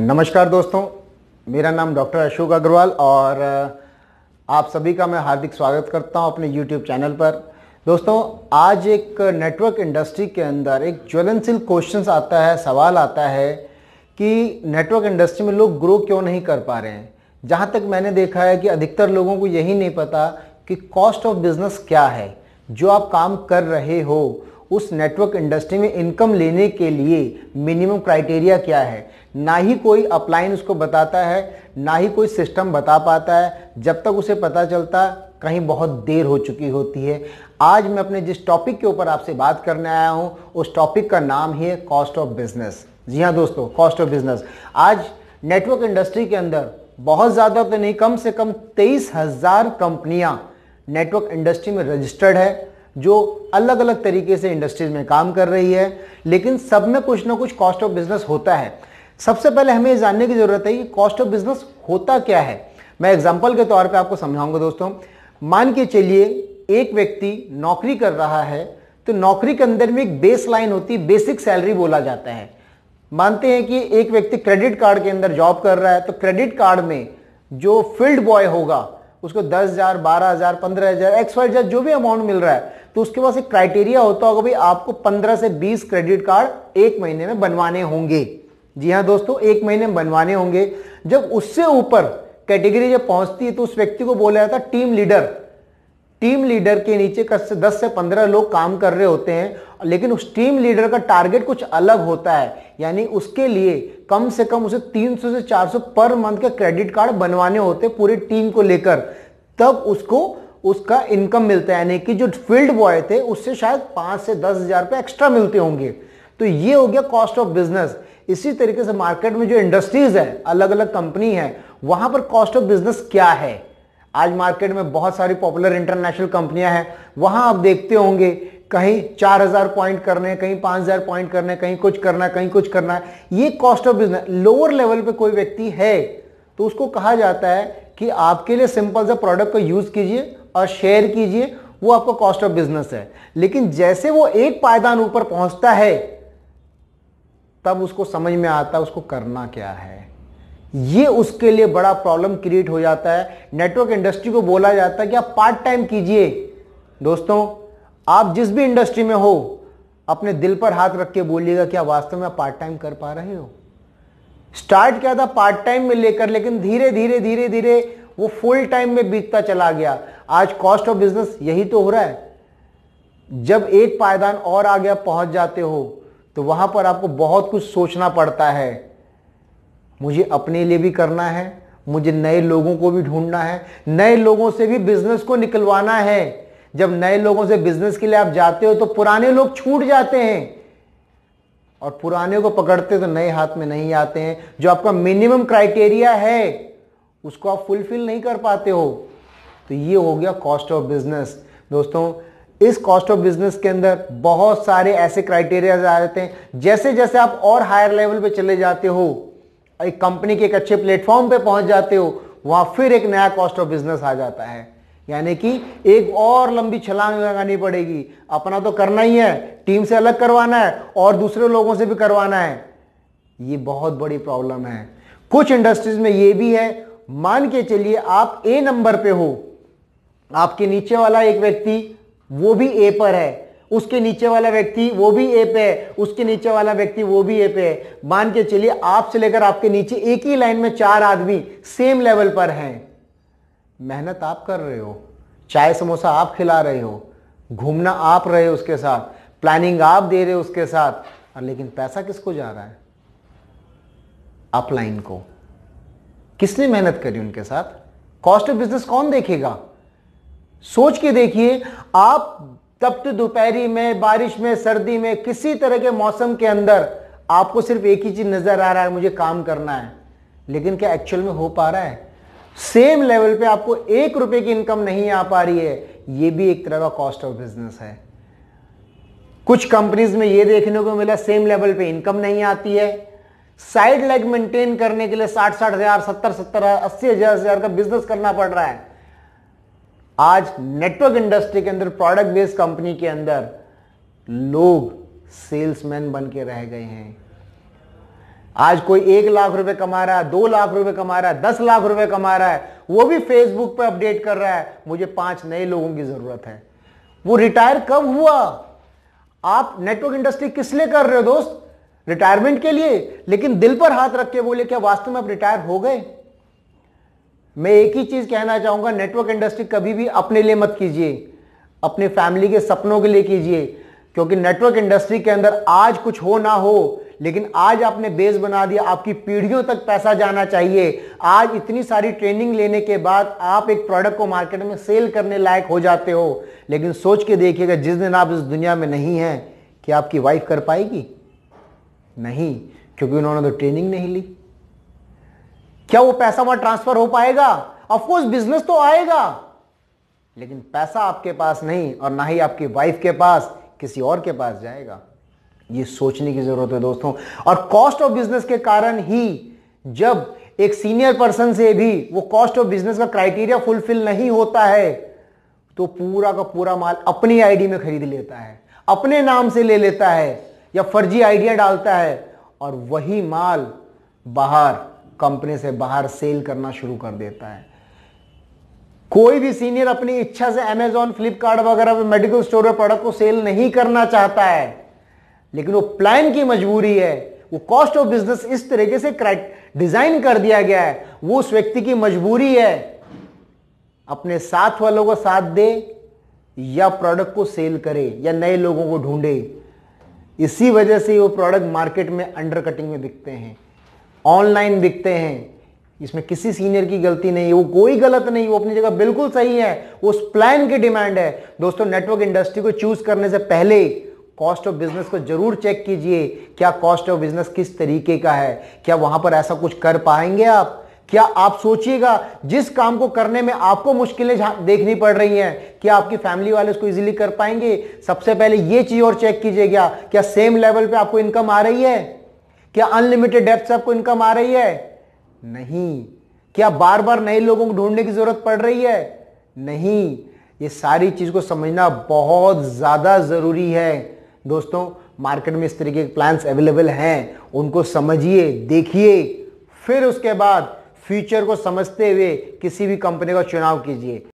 नमस्कार दोस्तों मेरा नाम डॉक्टर अशोक अग्रवाल और आप सभी का मैं हार्दिक स्वागत करता हूं अपने YouTube चैनल पर दोस्तों आज एक नेटवर्क इंडस्ट्री के अंदर एक ज्वलनशील क्वेश्चन आता है सवाल आता है कि नेटवर्क इंडस्ट्री में लोग ग्रो क्यों नहीं कर पा रहे हैं जहाँ तक मैंने देखा है कि अधिकतर लोगों को यही नहीं पता कि कॉस्ट ऑफ बिजनेस क्या है जो आप काम कर रहे हो उस नेटवर्क इंडस्ट्री में इनकम लेने के लिए मिनिमम क्राइटेरिया क्या है ना ही कोई अपलाइन उसको बताता है ना ही कोई सिस्टम बता पाता है जब तक उसे पता चलता कहीं बहुत देर हो चुकी होती है आज मैं अपने जिस टॉपिक के ऊपर आपसे बात करने आया हूँ उस टॉपिक का नाम ही है कॉस्ट ऑफ बिजनेस जी हाँ दोस्तों कॉस्ट ऑफ बिजनेस आज नेटवर्क इंडस्ट्री के अंदर बहुत ज़्यादा तो नहीं कम से कम तेईस हज़ार कंपनियाँ नेटवर्क इंडस्ट्री में रजिस्टर्ड है जो अलग अलग तरीके से इंडस्ट्रीज में काम कर रही है लेकिन सब में कुछ ना कुछ कॉस्ट ऑफ बिजनेस होता है सबसे पहले हमें जानने की ज़रूरत है कि कॉस्ट ऑफ बिजनेस होता क्या है मैं एग्जाम्पल के तौर पर आपको समझाऊंगा दोस्तों मान के चलिए एक व्यक्ति नौकरी कर रहा है तो नौकरी के अंदर में एक बेस लाइन होती है बेसिक सैलरी बोला जाता है मानते हैं कि एक व्यक्ति क्रेडिट कार्ड के अंदर जॉब कर रहा है तो क्रेडिट कार्ड में जो फील्ड बॉय होगा उसको दस हजार बारह हजार पंद्रह हजार एक्स वाई जो भी अमाउंट मिल रहा है तो उसके पास एक क्राइटेरिया होता होगा भाई आपको 15 से 20 क्रेडिट कार्ड एक महीने में बनवाने होंगे जी हाँ दोस्तों एक महीने में बनवाने होंगे जब उससे ऊपर कैटेगरी जब पहुंचती है तो उस व्यक्ति को बोला जाता है टीम लीडर टीम लीडर के नीचे से दस से पंद्रह लोग काम कर रहे होते हैं लेकिन उस टीम लीडर का टारगेट कुछ अलग होता है यानी उसके लिए कम से कम उसे 300 से 400 पर मंथ के क्रेडिट कार्ड बनवाने होते पूरी टीम को लेकर तब उसको उसका इनकम मिलता है यानी कि जो फील्ड बॉय थे उससे शायद पाँच से दस हज़ार रुपये एक्स्ट्रा मिलते होंगे तो ये हो गया कॉस्ट ऑफ बिजनेस इसी तरीके से मार्केट में जो इंडस्ट्रीज़ है अलग अलग कंपनी है वहाँ पर कॉस्ट ऑफ बिजनेस क्या है आज मार्केट में बहुत सारी पॉपुलर इंटरनेशनल कंपनियां हैं वहां आप देखते होंगे कहीं चार हजार पॉइंट करने हैं कहीं हजार पॉइंट करने हैं कहीं कुछ करना है कहीं कुछ करना है ये cost of business lower level पे कोई व्यक्ति है तो उसको कहा जाता है कि आपके लिए सिंपल सा प्रोडक्ट का यूज़ कीजिए और शेयर कीजिए वो आपका कॉस्ट ऑफ बिजनेस है लेकिन जैसे वो एक पायदान ऊपर पहुंचता है तब उसको समझ में आता है उसको करना क्या है ये उसके लिए बड़ा प्रॉब्लम क्रिएट हो जाता है नेटवर्क इंडस्ट्री को बोला जाता है कि आप पार्ट टाइम कीजिए दोस्तों आप जिस भी इंडस्ट्री में हो अपने दिल पर हाथ रख के बोलिएगा क्या वास्तव में आप पार्ट टाइम कर पा रहे हो स्टार्ट किया था पार्ट टाइम में लेकर लेकिन धीरे धीरे धीरे धीरे वो फुल टाइम में बीतता चला गया आज कॉस्ट ऑफ बिजनेस यही तो हो रहा है जब एक पायदान और आगे आप पहुंच जाते हो तो वहां पर आपको बहुत कुछ सोचना पड़ता है मुझे अपने लिए भी करना है मुझे नए लोगों को भी ढूंढना है नए लोगों से भी बिजनेस को निकलवाना है जब नए लोगों से बिजनेस के लिए आप जाते हो तो पुराने लोग छूट जाते हैं और पुराने को पकड़ते तो नए हाथ में नहीं आते हैं जो आपका मिनिमम क्राइटेरिया है उसको आप फुलफिल नहीं कर पाते हो तो ये हो गया कॉस्ट ऑफ बिजनेस दोस्तों इस कॉस्ट ऑफ बिजनेस के अंदर बहुत सारे ऐसे क्राइटेरिया आ जाते हैं जैसे जैसे आप और हायर लेवल पे चले जाते हो एक कंपनी के एक अच्छे प्लेटफॉर्म पे पहुंच जाते हो वहां फिर एक नया कॉस्ट ऑफ बिजनेस आ जाता है यानी कि एक और लंबी छलांग लगानी पड़ेगी अपना तो करना ही है टीम से अलग करवाना है और दूसरे लोगों से भी करवाना है ये बहुत बड़ी प्रॉब्लम है कुछ इंडस्ट्रीज में ये भी है मान के चलिए आप ए नंबर पे हो आपके नीचे वाला एक व्यक्ति वो भी ए पर है उसके नीचे वाला व्यक्ति वो भी ए पे है उसके नीचे वाला व्यक्ति वो भी ए पे है मान के चलिए आपसे लेकर आपके नीचे एक ही लाइन में चार आदमी सेम लेवल पर हैं मेहनत आप कर रहे हो चाय समोसा आप खिला रहे हो घूमना आप रहे हो उसके साथ प्लानिंग आप दे रहे हो उसके साथ और लेकिन पैसा किसको जा रहा है अपलाइन को किसने मेहनत करी उनके साथ कॉस्ट ऑफ बिजनेस कौन देखेगा सोच के देखिए आप तप्त दोपहरी में बारिश में सर्दी में किसी तरह के मौसम के अंदर आपको सिर्फ एक ही चीज़ नज़र आ रहा है मुझे काम करना है लेकिन क्या एक्चुअल में हो पा रहा है सेम लेवल पे आपको एक रुपए की इनकम नहीं आ पा रही है ये भी एक तरह का कॉस्ट ऑफ बिजनेस है कुछ कंपनीज में ये देखने को मिला सेम लेवल पे इनकम नहीं आती है साइड लेग मेंटेन करने के लिए साठ साठ हजार सत्तर सत्तर अस्सी हजार हजार का बिजनेस करना पड़ रहा है आज नेटवर्क इंडस्ट्री के अंदर प्रोडक्ट बेस्ड कंपनी के अंदर लोग सेल्समैन बन के रह गए हैं आज कोई एक लाख रुपए कमा रहा है दो लाख रुपए कमा रहा है दस लाख रुपए कमा रहा है वो भी फेसबुक पर अपडेट कर रहा है मुझे पांच नए लोगों की जरूरत है वो रिटायर कब हुआ आप नेटवर्क इंडस्ट्री किस लिए कर रहे हो दोस्त रिटायरमेंट के लिए लेकिन दिल पर हाथ रख के बोले क्या वास्तव में आप रिटायर हो गए मैं एक ही चीज कहना चाहूंगा नेटवर्क इंडस्ट्री कभी भी अपने लिए मत कीजिए अपने फैमिली के सपनों के लिए कीजिए क्योंकि नेटवर्क इंडस्ट्री के अंदर आज कुछ हो ना हो लेकिन आज आपने बेस बना दिया आपकी पीढ़ियों तक पैसा जाना चाहिए आज इतनी सारी ट्रेनिंग लेने के बाद आप एक प्रोडक्ट को मार्केट में सेल करने लायक हो जाते हो लेकिन सोच के देखिएगा जिस दिन आप इस दुनिया में नहीं हैं कि आपकी वाइफ कर पाएगी नहीं क्योंकि उन्होंने तो ट्रेनिंग नहीं ली क्या वो पैसा वहां ट्रांसफर हो पाएगा ऑफकोर्स बिजनेस तो आएगा लेकिन पैसा आपके पास नहीं और ना ही आपकी वाइफ के पास किसी और के पास जाएगा ये सोचने की जरूरत है दोस्तों और कॉस्ट ऑफ बिजनेस के कारण ही जब एक सीनियर पर्सन से भी वो कॉस्ट ऑफ बिजनेस का क्राइटेरिया फुलफिल नहीं होता है तो पूरा का पूरा माल अपनी आईडी में खरीद लेता है अपने नाम से ले लेता है या फर्जी आइडिया डालता है और वही माल बाहर कंपनी से बाहर सेल करना शुरू कर देता है कोई भी सीनियर अपनी इच्छा से अमेजोन फ्लिपकार्ट वगैरह मेडिकल स्टोर में प्रोडक्ट को सेल नहीं करना चाहता है लेकिन वो प्लान की मजबूरी है वो कॉस्ट ऑफ बिजनेस इस तरीके से डिजाइन कर दिया गया है वो उस व्यक्ति की मजबूरी है अपने साथ वालों को साथ दे या प्रोडक्ट को सेल करे या नए लोगों को ढूंढे इसी वजह से वो प्रोडक्ट मार्केट में अंडर कटिंग में बिकते हैं ऑनलाइन बिकते हैं इसमें किसी सीनियर की गलती नहीं वो कोई गलत नहीं वो अपनी जगह बिल्कुल सही है उस प्लान की डिमांड है दोस्तों नेटवर्क इंडस्ट्री को चूज करने से पहले कॉस्ट ऑफ बिजनेस को जरूर चेक कीजिए क्या कॉस्ट ऑफ बिजनेस किस तरीके का है क्या वहां पर ऐसा कुछ कर पाएंगे आप क्या आप सोचिएगा जिस काम को करने में आपको मुश्किलें देखनी पड़ रही हैं क्या आपकी फैमिली वाले उसको इजीली कर पाएंगे सबसे पहले ये चीज और चेक कीजिएगा क्या सेम लेवल पे आपको इनकम आ रही है क्या अनलिमिटेड डेप्थ से आपको इनकम आ रही है नहीं क्या बार बार नए लोगों को ढूंढने की जरूरत पड़ रही है नहीं ये सारी चीज को समझना बहुत ज्यादा जरूरी है दोस्तों मार्केट में इस तरीके के प्लान्स अवेलेबल हैं उनको समझिए देखिए फिर उसके बाद फ्यूचर को समझते हुए किसी भी कंपनी का चुनाव कीजिए